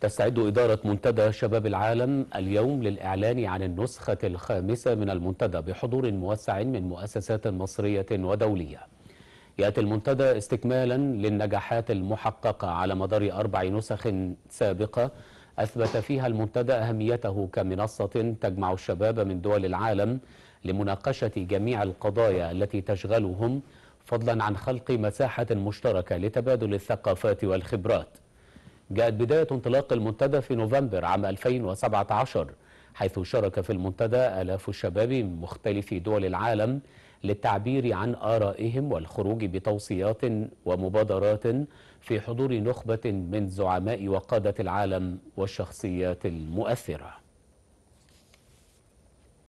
تستعد إدارة منتدى شباب العالم اليوم للإعلان عن النسخة الخامسة من المنتدى بحضور موسع من مؤسسات مصرية ودولية يأتي المنتدى استكمالا للنجاحات المحققة على مدار أربع نسخ سابقة أثبت فيها المنتدى أهميته كمنصة تجمع الشباب من دول العالم لمناقشة جميع القضايا التي تشغلهم فضلا عن خلق مساحة مشتركة لتبادل الثقافات والخبرات جاءت بداية انطلاق المنتدى في نوفمبر عام 2017 حيث شارك في المنتدى آلاف الشباب من مختلف دول العالم للتعبير عن آرائهم والخروج بتوصيات ومبادرات في حضور نخبة من زعماء وقادة العالم والشخصيات المؤثرة